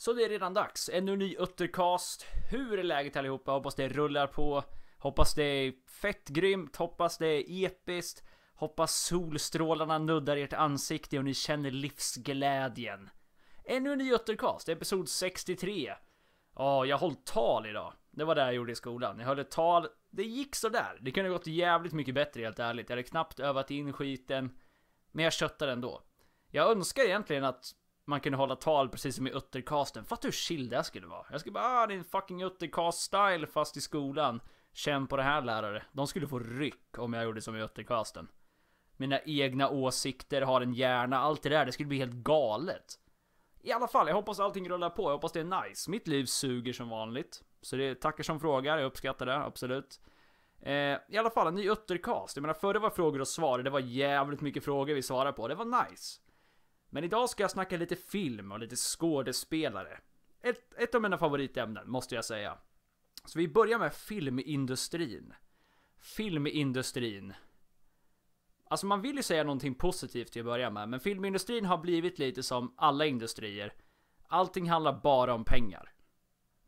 Så det är redan dags. Ännu en ny Uttercast. Hur är läget allihopa? Hoppas det rullar på. Hoppas det är fett grymt. Hoppas det är episkt. Hoppas solstrålarna nuddar ert ansikte och ni känner livsglädjen. Ännu en ny Uttercast, episod 63. Ja, oh, jag höll tal idag. Det var det jag gjorde i skolan. Jag höll ett tal. Det gick sådär. Det kunde gått jävligt mycket bättre helt ärligt. Jag hade knappt övat in skiten. Men jag köttade ändå. Jag önskar egentligen att man kunde hålla tal precis som i Uttercasten. Fattar hur chill det skulle vara. Jag skulle bara, ah, det är en fucking Uttercast-style fast i skolan. Känn på det här lärare. De skulle få ryck om jag gjorde som i Uttercasten. Mina egna åsikter, har en hjärna, allt det där. Det skulle bli helt galet. I alla fall, jag hoppas allting rullar på. Jag hoppas det är nice. Mitt liv suger som vanligt. Så det är tackar som frågar, jag uppskattar det, absolut. Eh, I alla fall, en ny Uttercast. Jag menar, förr var frågor och svar. Det var jävligt mycket frågor vi svarade på. Det var nice. Men idag ska jag snacka lite film och lite skådespelare. Ett, ett av mina favoritämnen, måste jag säga. Så vi börjar med filmindustrin. Filmindustrin. Alltså man vill ju säga någonting positivt till att börja med, men filmindustrin har blivit lite som alla industrier. Allting handlar bara om pengar.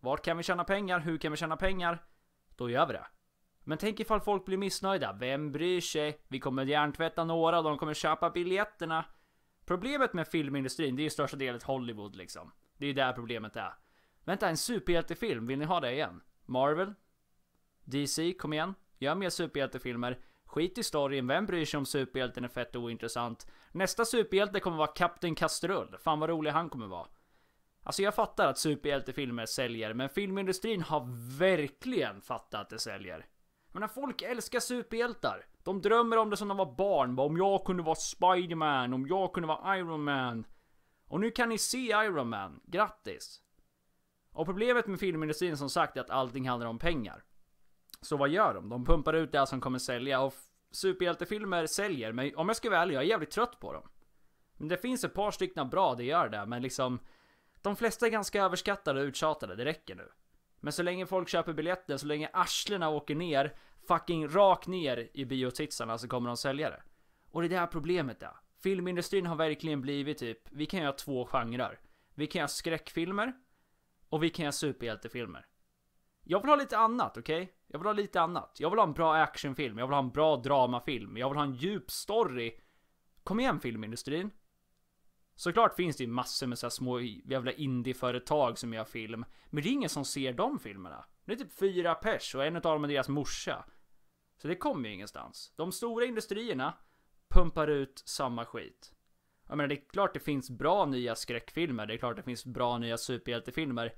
Vart kan vi tjäna pengar? Hur kan vi tjäna pengar? Då gör vi det. Men tänk ifall folk blir missnöjda. Vem bryr sig? Vi kommer hjärntvätta några, de kommer köpa biljetterna. Problemet med filmindustrin, det är ju största delen Hollywood liksom. Det är ju där problemet är. Vänta, en superhjältefilm, vill ni ha det igen? Marvel? DC, kom igen. Gör mer superhjältefilmer. Skit i storyn, vem bryr sig om superhjälten är fett ointressant. Nästa superhjälte kommer vara Kapten Kastrull, fan vad rolig han kommer vara. Alltså jag fattar att superhjältefilmer säljer, men filmindustrin har verkligen fattat att det säljer. Men folk älskar superhjältar. De drömmer om det som de var barn. om jag kunde vara Spiderman, om jag kunde vara Iron Man. Och nu kan ni se Iron Man. Grattis! Och problemet med filmindustrin som sagt är att allting handlar om pengar. Så vad gör de? De pumpar ut det som kommer sälja och superhjältefilmer säljer, men om jag ska vara ärlig, jag är jävligt trött på dem. Men det finns ett par stycken bra, det gör det, men liksom... De flesta är ganska överskattade och uttjatade, det räcker nu. Men så länge folk köper biljetter, så länge arslena åker ner, fucking rakt ner i biotitsarna så kommer de sälja det. Och det är det här problemet är. Filmindustrin har verkligen blivit typ, vi kan göra två genrer. Vi kan göra skräckfilmer och vi kan göra superhjältefilmer. Jag vill ha lite annat, okej? Okay? Jag vill ha lite annat. Jag vill ha en bra actionfilm, jag vill ha en bra dramafilm, jag vill ha en djup story. Kom igen filmindustrin. Såklart finns det ju massor med så små jävla indieföretag som gör film. Men det är ingen som ser de filmerna. Det är typ fyra pers och en av dem är deras morsa. Så det kommer ju ingenstans. De stora industrierna pumpar ut samma skit. Jag menar, det är klart det finns bra nya skräckfilmer. Det är klart det finns bra nya superhjältefilmer.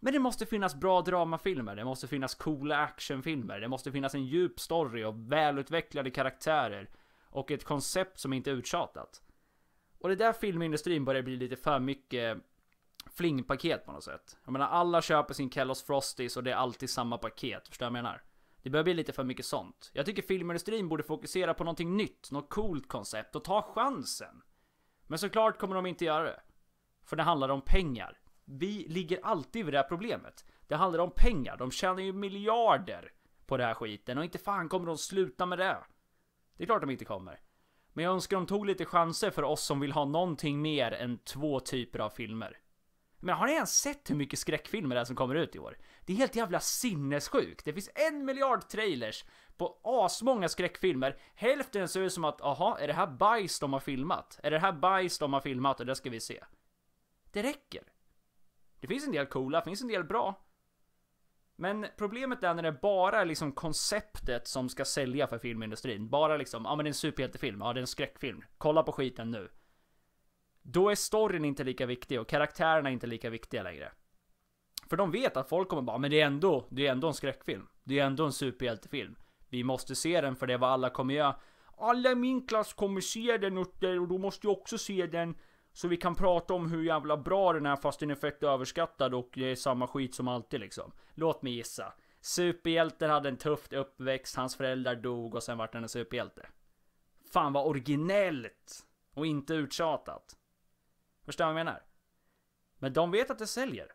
Men det måste finnas bra dramafilmer. Det måste finnas coola actionfilmer. Det måste finnas en djup story och välutvecklade karaktärer. Och ett koncept som inte är uttjatat. Och det är där filmindustrin börjar bli lite för mycket flingpaket på något sätt. Jag menar alla köper sin Kellos Frosties och det är alltid samma paket, förstår du vad jag menar? Det börjar bli lite för mycket sånt. Jag tycker filmindustrin borde fokusera på någonting nytt, något coolt koncept och ta chansen. Men såklart kommer de inte göra det. För det handlar om pengar. Vi ligger alltid vid det här problemet. Det handlar om pengar, de tjänar ju miljarder på den här skiten och inte fan kommer de sluta med det. Det är klart de inte kommer. Men jag önskar de tog lite chanser för oss som vill ha någonting mer än två typer av filmer. Men har ni ens sett hur mycket skräckfilmer det är som kommer ut i år? Det är helt jävla sinnessjukt. Det finns en miljard trailers på asmånga skräckfilmer. Hälften ser ut som att, aha, är det här bajs de har filmat? Är det här bajs de har filmat och det ska vi se? Det räcker. Det finns en del coola, det finns en del bra. Men problemet är när det bara är liksom konceptet som ska sälja för filmindustrin. Bara liksom, ja men det är en superhjältefilm, ja det är en skräckfilm. Kolla på skiten nu. Då är storyn inte lika viktig och karaktärerna inte lika viktiga längre. För de vet att folk kommer bara, men det är ändå, det är ändå en skräckfilm. Det är ändå en superhjältefilm. Vi måste se den för det är vad alla kommer göra. Alla i min klass kommer se den och då måste jag också se den. Så vi kan prata om hur jävla bra den är fast den är fett överskattad och det är samma skit som alltid liksom. Låt mig gissa. Superhjälten hade en tuff uppväxt, hans föräldrar dog och sen vart han en superhjälte. Fan vad originellt! Och inte uttjatat. Förstår du vad jag menar? Men de vet att det säljer.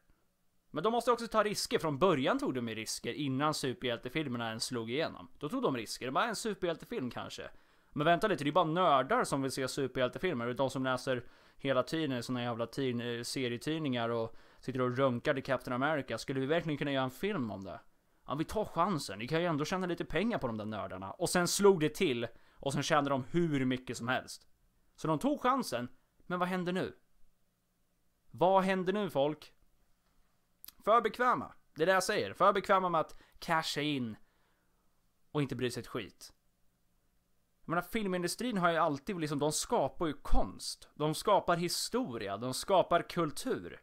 Men de måste också ta risker. Från början tog de ju risker innan superhjältefilmerna ens slog igenom. Då tog de risker. Det var en superhjältefilm kanske. Men vänta lite, det är bara nördar som vill se superhjältefilmer. Det är De som läser hela tiden i såna jävla eh, serietidningar och sitter och runkar till Captain America. Skulle vi verkligen kunna göra en film om det? Ja, vi tar chansen. Vi kan ju ändå tjäna lite pengar på de där nördarna. Och sen slog det till. Och sen tjänade de hur mycket som helst. Så de tog chansen. Men vad händer nu? Vad händer nu folk? För bekväma. Det är det jag säger. För bekväma med att casha in och inte bry sig ett skit. Jag menar, filmindustrin har ju alltid liksom, de skapar ju konst. De skapar historia, de skapar kultur.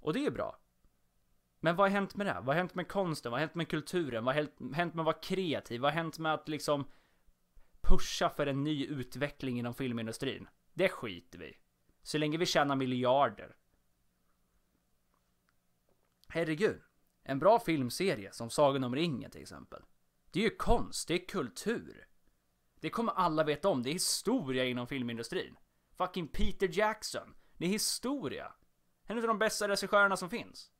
Och det är ju bra. Men vad har hänt med det? Vad har hänt med konsten? Vad har hänt med kulturen? Vad har hänt med att vara kreativ? Vad har hänt med att liksom pusha för en ny utveckling inom filmindustrin? Det skiter vi Så länge vi tjänar miljarder. Herregud. En bra filmserie som Sagan om ringen till exempel. Det är ju konst, det är kultur. Det kommer alla veta om, det är historia inom filmindustrin. Fucking Peter Jackson. Det är historia. En av de bästa regissörerna som finns.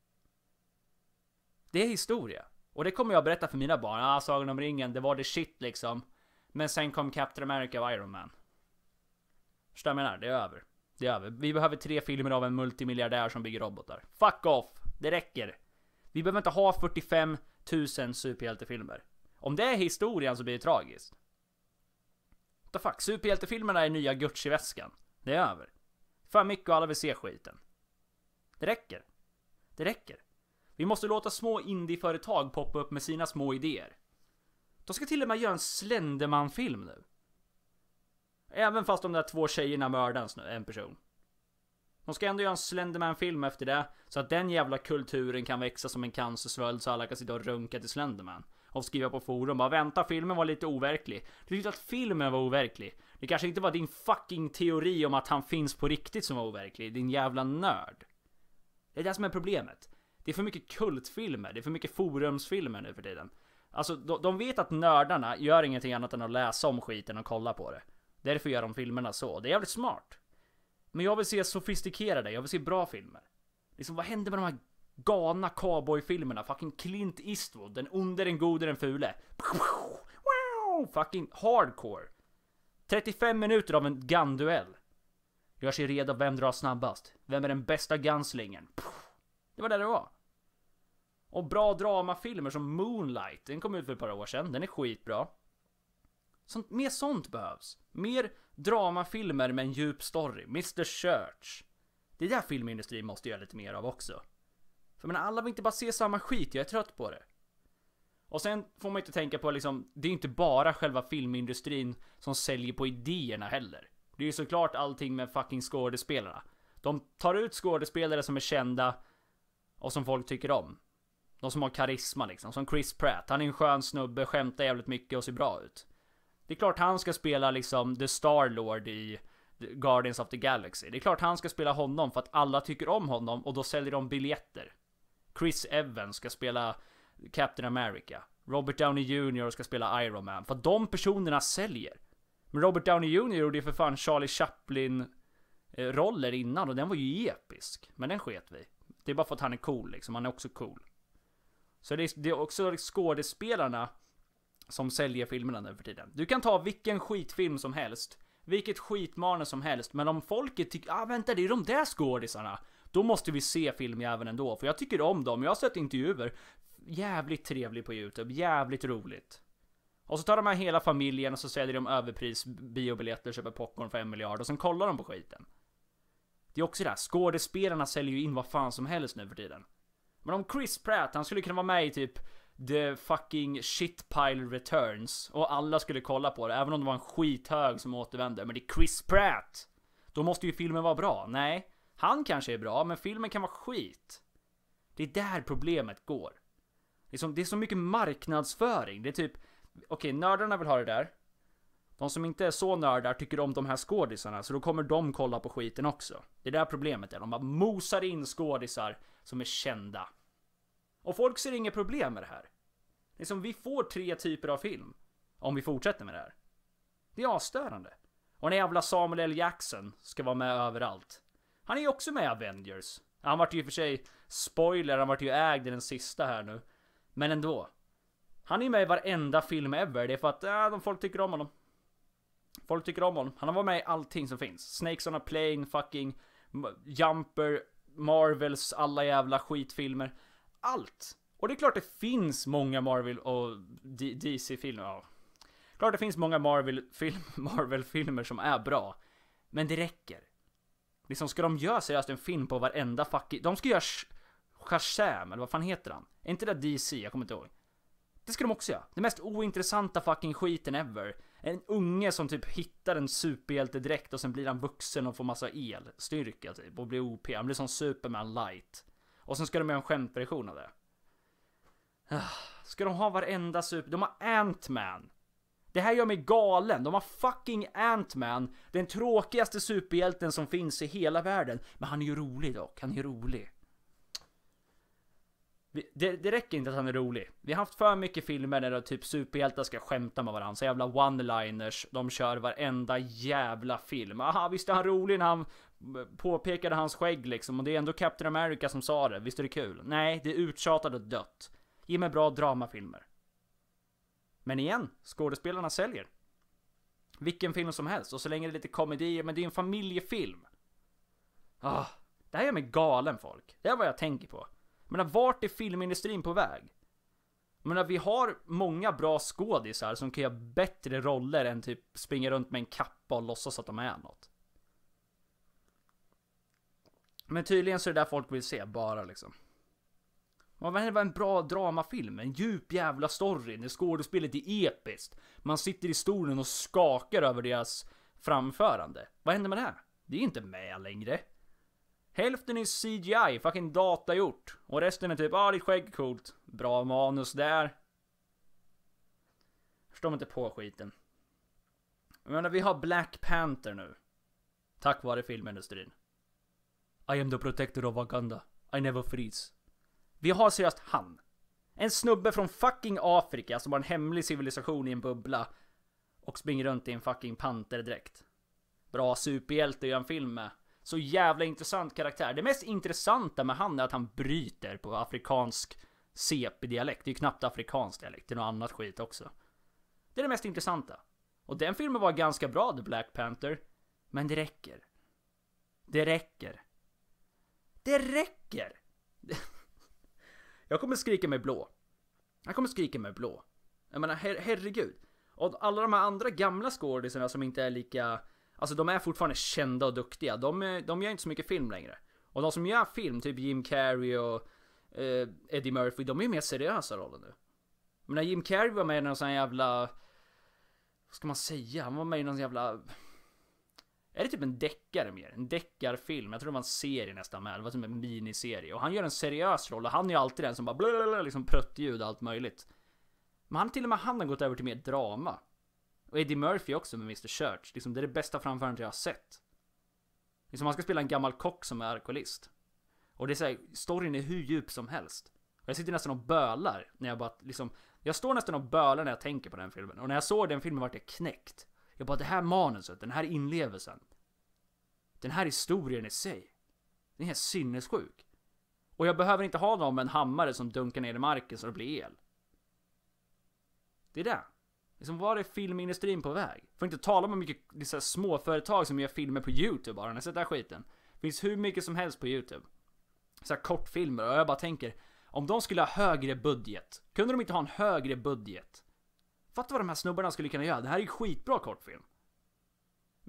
Det är historia. Och det kommer jag berätta för mina barn. Ah, Sagan om ringen, det var det shit liksom. Men sen kom Captain America och Iron Man. Förstår vad jag menar? Det är över. Det är över. Vi behöver tre filmer av en multimiljardär som bygger robotar. Fuck off! Det räcker. Vi behöver inte ha 45 000 superhjältefilmer. Om det är historien så blir det tragiskt the fuck, superhjältefilmerna är nya Gucci-väskan. Det är över. För mycket och alla vill se skiten. Det räcker. Det räcker. Vi måste låta små indie-företag poppa upp med sina små idéer. De ska till och med göra en Slenderman-film nu. Även fast de där två tjejerna mördas nu, en person. De ska ändå göra en Slenderman-film efter det, så att den jävla kulturen kan växa som en cancersvöld så alla kan sitta och runka till Slenderman. Och skriva på forum bara vänta filmen var lite overklig. Du tyckte att filmen var overklig. Det kanske inte var din fucking teori om att han finns på riktigt som var overklig, din jävla nörd. Det är det som är problemet. Det är för mycket kultfilmer, det är för mycket forumsfilmer nu för tiden. Alltså de, de vet att nördarna gör ingenting annat än att läsa om skiten och kolla på det. Därför gör de filmerna så, det är jävligt smart. Men jag vill se sofistikerade, jag vill se bra filmer. Liksom vad händer med de här galna cowboyfilmerna. Fucking Clint Eastwood, den onde, den gode, den fule. Wow, fucking hardcore. 35 minuter av en GAN-duell. Gör sig redo, vem drar snabbast? Vem är den bästa gunslingen? Det var där det var. Och bra dramafilmer som Moonlight, den kom ut för ett par år sedan, den är skitbra. Sånt, mer sånt behövs. Mer dramafilmer med en djup story. Mr Church. Det är där filmindustrin måste göra lite mer av också. För men alla vill inte bara se samma skit, jag är trött på det. Och sen får man inte tänka på liksom, det är inte bara själva filmindustrin som säljer på idéerna heller. Det är ju såklart allting med fucking skådespelarna. De tar ut skådespelare som är kända och som folk tycker om. De som har karisma liksom, som Chris Pratt. Han är en skön snubbe, skämtar jävligt mycket och ser bra ut. Det är klart han ska spela liksom The Starlord i Guardians of the Galaxy. Det är klart han ska spela honom för att alla tycker om honom och då säljer de biljetter. Chris Evans ska spela Captain America. Robert Downey Jr ska spela Iron Man. För de personerna säljer. Men Robert Downey Jr gjorde ju för fan Charlie Chaplin eh, roller innan och den var ju episk. Men den sket vi. Det är bara för att han är cool liksom, han är också cool. Så det är, också skådespelarna som säljer filmerna nu för tiden. Du kan ta vilken skitfilm som helst, vilket skitmanus som helst, men om folket tycker ah vänta det är de där skådisarna, då måste vi se filmjäveln ändå, för jag tycker om dem. Jag har sett intervjuer. Jävligt trevlig på YouTube, jävligt roligt. Och så tar de här hela familjen och så säljer de överpris biobiljetter, köper popcorn för en miljard och sen kollar de på skiten. Det är också det här, skådespelarna säljer ju in vad fan som helst nu för tiden. Men om Chris Pratt, han skulle kunna vara med i typ The fucking shitpile returns och alla skulle kolla på det, även om det var en skithög som återvände. Men det är Chris Pratt! Då måste ju filmen vara bra. Nej, han kanske är bra, men filmen kan vara skit. Det är där problemet går. Det är, som, det är så mycket marknadsföring. Det är typ, okej, okay, nördarna vill ha det där. De som inte är så nördar tycker om de här skådisarna, så då kommer de kolla på skiten också. Det är där problemet är. De bara mosar in skådisar som är kända. Och folk ser inget problem med det här. Det är som vi får tre typer av film. Om vi fortsätter med det här. Det är avstörande. Och den jävla Samuel L. Jackson ska vara med överallt. Han är ju också med i Avengers. Han vart ju i och för sig, spoiler, han vart ju ägd i den sista här nu. Men ändå. Han är ju med i varenda film ever. Det är för att äh, de folk tycker om honom. Folk tycker om honom. Han har varit med i allting som finns. Snakes on a plane, fucking Jumper, Marvels, alla jävla skitfilmer. Allt! Och det är klart det finns många Marvel och DC-filmer. Ja. Klart det finns många Marvel-filmer Marvel som är bra. Men det räcker. Liksom ska de göra seriöst en film på varenda fucking... De ska göra Shazam, eller vad fan heter han? Är inte det DC? Jag kommer inte ihåg. Det ska de också göra. Det mest ointressanta fucking skiten ever. En unge som typ hittar en superhjälte direkt och sen blir han vuxen och får massa elstyrka typ och blir OP. Han blir som Superman light. Och sen ska de göra en skämtversion av det. Ah, ska de ha varenda super... De har Ant-Man! Det här gör mig galen. De har fucking Ant-Man, den tråkigaste superhjälten som finns i hela världen. Men han är ju rolig dock, han är rolig. Det, det räcker inte att han är rolig. Vi har haft för mycket filmer där typ superhjältar ska skämta med varandra. Så jävla one-liners de kör varenda jävla film. Aha, visst är han rolig när han påpekade hans skägg liksom. Och det är ändå Captain America som sa det. Visst är det kul? Nej, det är uttjatat och dött. Ge mig bra dramafilmer. Men igen, skådespelarna säljer. Vilken film som helst, och så länge det är lite komedier, men det är en familjefilm. Ah, det här gör mig galen folk. Det är vad jag tänker på. Men vart är filmindustrin på väg? Jag vi har många bra skådisar som kan göra bättre roller än typ springa runt med en kappa och låtsas att de är något. Men tydligen så är det där folk vill se, bara liksom. Ja, men det en bra dramafilm, en djup jävla story när skådespelet är episkt. Man sitter i stolen och skakar över deras framförande. Vad händer med det? Här? Det är inte med längre. Hälften är CGI, fucking datagjort. Och resten är typ, ah ditt skägg är coolt. Bra manus där. Förstår mig inte på skiten. Jag menar, vi har Black Panther nu. Tack vare filmindustrin. I am the protector of Wakanda. I never freeze. Vi har seriöst han. En snubbe från fucking Afrika som har en hemlig civilisation i en bubbla och springer runt i en fucking panterdräkt. Bra superhjälte att göra en film med. Så jävla intressant karaktär. Det mest intressanta med han är att han bryter på afrikansk CP-dialekt. Det är ju knappt afrikansk dialekt, det är något annat skit också. Det är det mest intressanta. Och den filmen var ganska bra, The Black Panther. Men det räcker. Det räcker. Det räcker! Jag kommer skrika mig blå. Jag kommer skrika mig blå. Jag menar, her herregud. Och alla de här andra gamla skådisarna som inte är lika... Alltså de är fortfarande kända och duktiga. De, de gör inte så mycket film längre. Och de som gör film, typ Jim Carrey och eh, Eddie Murphy, de är ju mer seriösa roller nu. Men när Jim Carrey var med i någon sån jävla... Vad ska man säga? Han var med i någon jävla är det typ en deckare mer? En deckarfilm? Jag tror det var en serie nästan med. Det var typ en miniserie. Och han gör en seriös roll och han är ju alltid den som bara blablabla, liksom pruttljud och allt möjligt. Men han till och med han har gått över till mer drama. Och Eddie Murphy också med Mr Church. Liksom, det är det bästa framförandet jag har sett. Liksom han ska spela en gammal kock som är alkoholist. Och det är såhär, storyn är hur djup som helst. Och jag sitter nästan och bölar när jag bara liksom, jag står nästan och bölar när jag tänker på den filmen. Och när jag såg den filmen vart jag knäckt. Jag bara, det här manuset, den här inlevelsen den här historien i sig, den är helt sinnessjuk. Och jag behöver inte ha någon med en hammare som dunkar ner i marken så det blir el. Det är det. Liksom, var är filmindustrin på väg? Får inte tala om hur mycket liksom, småföretag som gör filmer på YouTube bara, har ni sett den här skiten? Finns hur mycket som helst på YouTube. Så här kortfilmer och jag bara tänker, om de skulle ha högre budget, kunde de inte ha en högre budget? Fattar vad de här snubbarna skulle kunna göra, det här är ju skitbra kortfilm.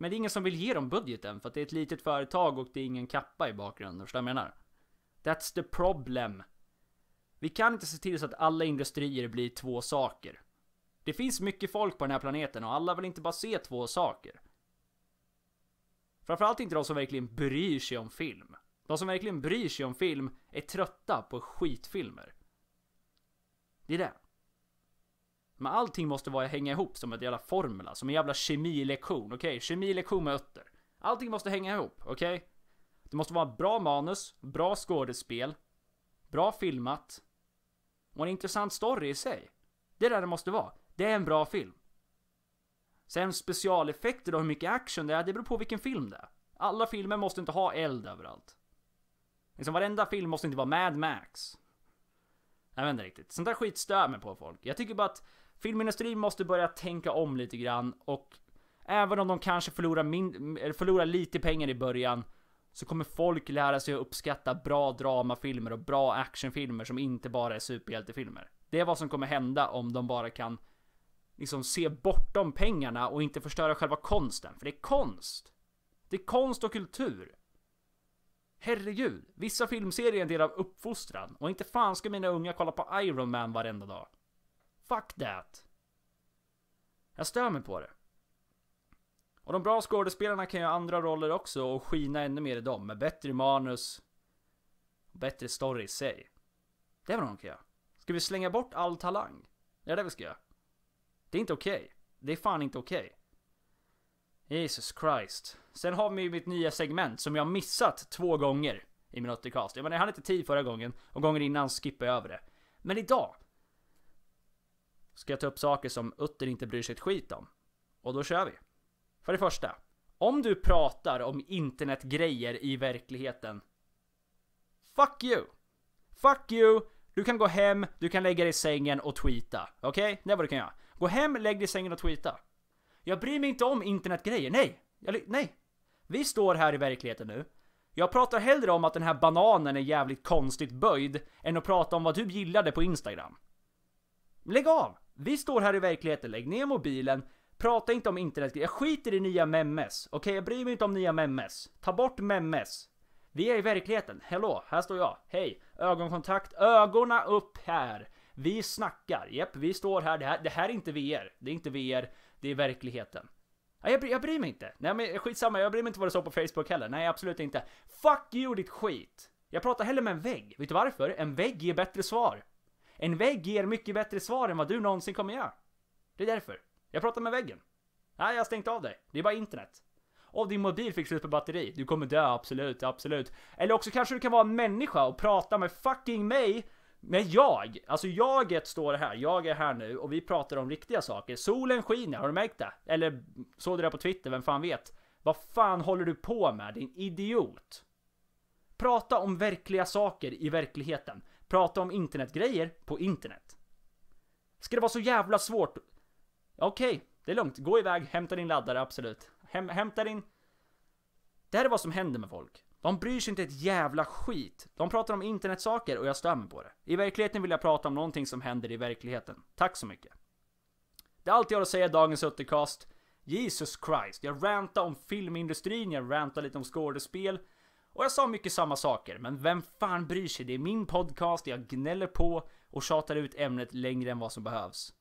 Men det är ingen som vill ge dem budgeten för att det är ett litet företag och det är ingen kappa i bakgrunden. Förstår du vad jag menar? That's the problem. Vi kan inte se till så att alla industrier blir två saker. Det finns mycket folk på den här planeten och alla vill inte bara se två saker. Framförallt inte de som verkligen bryr sig om film. De som verkligen bryr sig om film är trötta på skitfilmer. Det är det. Men allting måste vara hänga ihop som en jävla formula, som en jävla kemilektion, okej? Okay? Kemilektion med ötter. Allting måste hänga ihop, okej? Okay? Det måste vara bra manus, bra skådespel, bra filmat och en intressant story i sig. Det är det det måste vara. Det är en bra film. Sen specialeffekter och hur mycket action det är, det beror på vilken film det är. Alla filmer måste inte ha eld överallt. Liksom varenda film måste inte vara Mad Max. Jag vet inte riktigt. Sånt där skit stör mig på folk. Jag tycker bara att filmindustrin måste börja tänka om lite grann och även om de kanske förlorar, min, förlorar lite pengar i början så kommer folk lära sig att uppskatta bra dramafilmer och bra actionfilmer som inte bara är superhjältefilmer. Det är vad som kommer hända om de bara kan liksom se bortom pengarna och inte förstöra själva konsten, för det är konst. Det är konst och kultur. Herregud, vissa filmserier är en del av uppfostran och inte fan ska mina unga kolla på Iron Man varenda dag. Fuck that. Jag stör mig på det. Och de bra skådespelarna kan göra andra roller också och skina ännu mer i dem med bättre manus. Och bättre story i sig. Det är vad de kan göra. Ska vi slänga bort all talang? Det är det vi ska göra. Det är inte okej. Okay. Det är fan inte okej. Okay. Jesus Christ. Sen har vi ju mitt nya segment som jag missat två gånger i min Ottercast. Jag menar, jag hann inte tid förra gången och gången innan skippade jag över det. Men idag ska jag ta upp saker som Utter inte bryr sig ett skit om. Och då kör vi. För det första. Om du pratar om internetgrejer i verkligheten. Fuck you! Fuck you! Du kan gå hem, du kan lägga dig i sängen och tweeta. Okej? Okay? Det är vad du kan göra. Gå hem, lägg dig i sängen och tweeta. Jag bryr mig inte om internetgrejer, nej! Jag, nej! Vi står här i verkligheten nu. Jag pratar hellre om att den här bananen är jävligt konstigt böjd än att prata om vad du gillade på Instagram. Lägg av! Vi står här i verkligheten, lägg ner mobilen, prata inte om internetgrejer. Jag skiter i nya memes. Okej, okay, jag bryr mig inte om nya memes. Ta bort memes. Vi är i verkligheten. Hello, här står jag. Hej. Ögonkontakt. Ögonen upp här. Vi snackar. Jepp, vi står här. Det, här. det här är inte VR. Det är inte VR. Det är verkligheten. jag, bryr, jag bryr mig inte. Nej men skitsamma, jag bryr mig inte vad det står på Facebook heller. Nej, absolut inte. Fuck you ditt skit. Jag pratar hellre med en vägg. Vet du varför? En vägg ger bättre svar. En vägg ger mycket bättre svar än vad du någonsin kommer göra. Det är därför. Jag pratar med väggen. Nej, jag har stängt av dig. Det är bara internet. Och din mobil fick slut på batteri. Du kommer dö, absolut, absolut. Eller också kanske du kan vara en människa och prata med fucking mig Med jag, alltså jaget står här, jag är här nu och vi pratar om riktiga saker. Solen skiner, har du märkt det? Eller såg du det på Twitter, vem fan vet? Vad fan håller du på med din idiot? Prata om verkliga saker i verkligheten prata om internetgrejer på internet. Ska det vara så jävla svårt? Okej, okay, det är lugnt. Gå iväg, hämta din laddare, absolut. Häm, hämta din... Det här är vad som händer med folk. De bryr sig inte ett jävla skit. De pratar om internetsaker och jag stör mig på det. I verkligheten vill jag prata om någonting som händer i verkligheten. Tack så mycket. Det är allt jag har att säga i dagens Uttercast. Jesus Christ. Jag rantar om filmindustrin, jag rantar lite om skådespel. Och jag sa mycket samma saker, men vem fan bryr sig? Det är min podcast, jag gnäller på och tjatar ut ämnet längre än vad som behövs.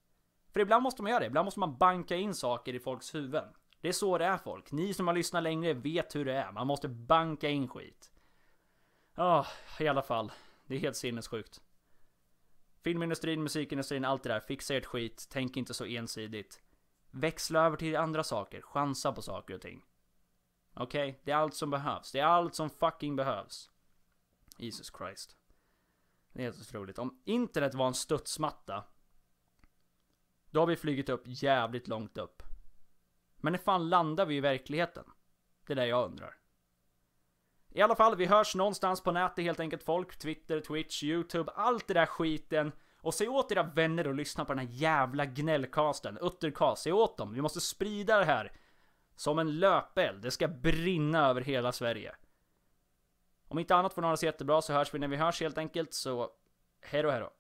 För ibland måste man göra det, ibland måste man banka in saker i folks huvuden. Det är så det är folk. Ni som har lyssnat längre vet hur det är. Man måste banka in skit. Ja, oh, i alla fall. Det är helt sinnessjukt. Filmindustrin, musikindustrin, allt det där. Fixa ert skit. Tänk inte så ensidigt. Växla över till andra saker. Chansa på saker och ting. Okej? Okay? Det är allt som behövs. Det är allt som fucking behövs. Jesus Christ. Det är helt otroligt. Om internet var en studsmatta. Då har vi flugit upp jävligt långt upp. Men när fan landar vi i verkligheten? Det är det jag undrar. I alla fall, vi hörs någonstans på nätet helt enkelt folk. Twitter, Twitch, YouTube, allt det där skiten. Och säg åt era vänner att lyssna på den här jävla gnällcasten, Uttercast, Säg åt dem. Vi måste sprida det här. Som en löpeld. Det ska brinna över hela Sverige. Om inte annat får ni ha det så jättebra så hörs vi när vi hörs helt enkelt. Så hej då,